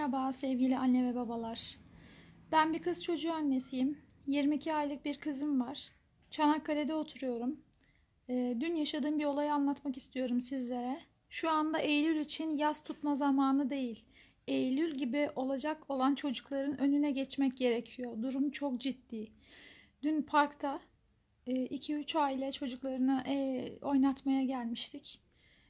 Merhaba sevgili anne ve babalar. Ben bir kız çocuğu annesiyim. 22 aylık bir kızım var. Çanakkale'de oturuyorum. Ee, dün yaşadığım bir olayı anlatmak istiyorum sizlere. Şu anda Eylül için yaz tutma zamanı değil. Eylül gibi olacak olan çocukların önüne geçmek gerekiyor. Durum çok ciddi. Dün parkta 2-3 e, aile çocuklarını e, oynatmaya gelmiştik.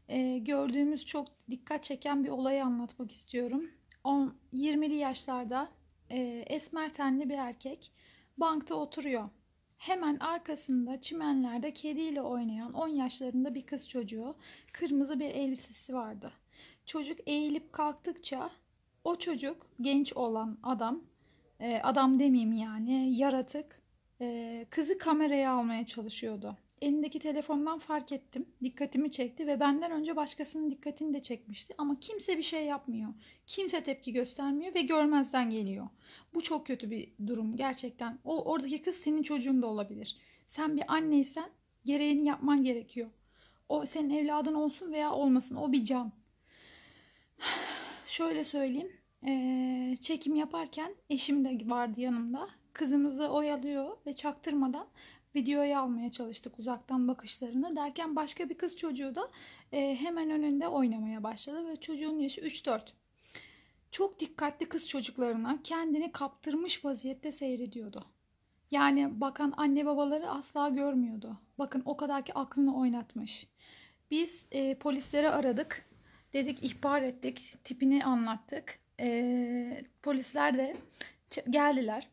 E, gördüğümüz çok dikkat çeken bir olayı anlatmak istiyorum. 10, 20'li yaşlarda e, esmer tenli bir erkek bankta oturuyor. Hemen arkasında çimenlerde kediyle oynayan 10 yaşlarında bir kız çocuğu kırmızı bir elbisesi vardı. Çocuk eğilip kalktıkça o çocuk genç olan adam, e, adam demeyeyim yani yaratık e, kızı kameraya almaya çalışıyordu elindeki telefondan fark ettim. Dikkatimi çekti ve benden önce başkasının dikkatini de çekmişti. Ama kimse bir şey yapmıyor. Kimse tepki göstermiyor ve görmezden geliyor. Bu çok kötü bir durum gerçekten. O oradaki kız senin çocuğun da olabilir. Sen bir anneysen gereğini yapman gerekiyor. O senin evladın olsun veya olmasın. O bir can. Şöyle söyleyeyim. Ee, çekim yaparken eşim de vardı yanımda kızımızı oyalıyor ve çaktırmadan videoya almaya çalıştık uzaktan bakışlarını. Derken başka bir kız çocuğu da e, hemen önünde oynamaya başladı ve çocuğun yaşı 3-4. Çok dikkatli kız çocuklarına kendini kaptırmış vaziyette seyrediyordu. Yani bakan anne babaları asla görmüyordu. Bakın o kadar ki aklını oynatmış. Biz e, polisleri aradık. Dedik ihbar ettik. Tipini anlattık. E, polisler de geldiler.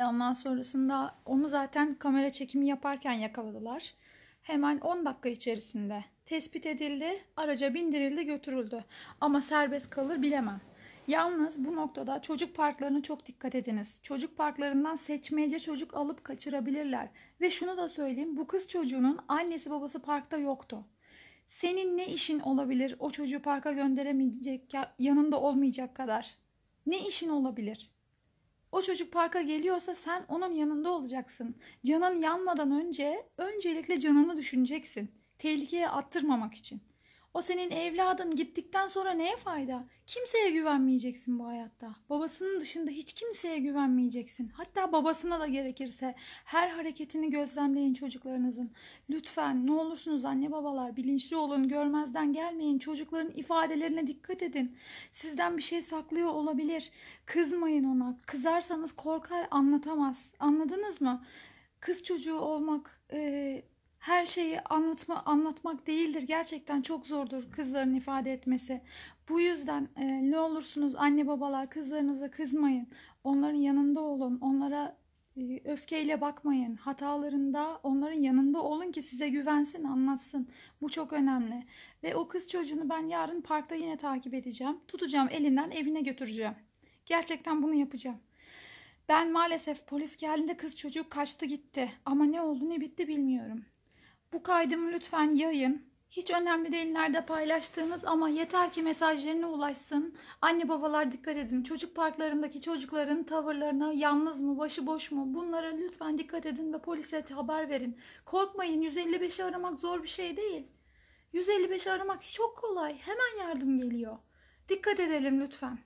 Ondan sonrasında onu zaten kamera çekimi yaparken yakaladılar. Hemen 10 dakika içerisinde tespit edildi, araca bindirildi, götürüldü. Ama serbest kalır bilemem. Yalnız bu noktada çocuk parklarına çok dikkat ediniz. Çocuk parklarından seçmeyece çocuk alıp kaçırabilirler. Ve şunu da söyleyeyim bu kız çocuğunun annesi babası parkta yoktu. Senin ne işin olabilir o çocuğu parka gönderemeyecek yanında olmayacak kadar? Ne işin olabilir? o çocuk parka geliyorsa sen onun yanında olacaksın. Canın yanmadan önce öncelikle canını düşüneceksin. Tehlikeye attırmamak için.'' O senin evladın gittikten sonra neye fayda? Kimseye güvenmeyeceksin bu hayatta. Babasının dışında hiç kimseye güvenmeyeceksin. Hatta babasına da gerekirse her hareketini gözlemleyin çocuklarınızın. Lütfen ne olursunuz anne babalar bilinçli olun, görmezden gelmeyin. Çocukların ifadelerine dikkat edin. Sizden bir şey saklıyor olabilir. Kızmayın ona. Kızarsanız korkar, anlatamaz. Anladınız mı? Kız çocuğu olmak e, her şeyi anlatma anlatmak değildir. Gerçekten çok zordur kızların ifade etmesi. Bu yüzden e, ne olursunuz anne babalar kızlarınıza kızmayın. Onların yanında olun. Onlara e, öfkeyle bakmayın. Hatalarında onların yanında olun ki size güvensin, anlatsın. Bu çok önemli. Ve o kız çocuğunu ben yarın parkta yine takip edeceğim. Tutacağım elinden evine götüreceğim. Gerçekten bunu yapacağım. Ben maalesef polis geldiğinde kız çocuğu kaçtı gitti. Ama ne oldu ne bitti bilmiyorum. Bu kaydımı lütfen yayın. Hiç önemli değillerde nerede paylaştığınız ama yeter ki mesajlarına ulaşsın. Anne babalar dikkat edin. Çocuk parklarındaki çocukların tavırlarına yalnız mı, başı boş mu bunlara lütfen dikkat edin ve polise haber verin. Korkmayın 155'i aramak zor bir şey değil. 155'i aramak çok kolay. Hemen yardım geliyor. Dikkat edelim lütfen.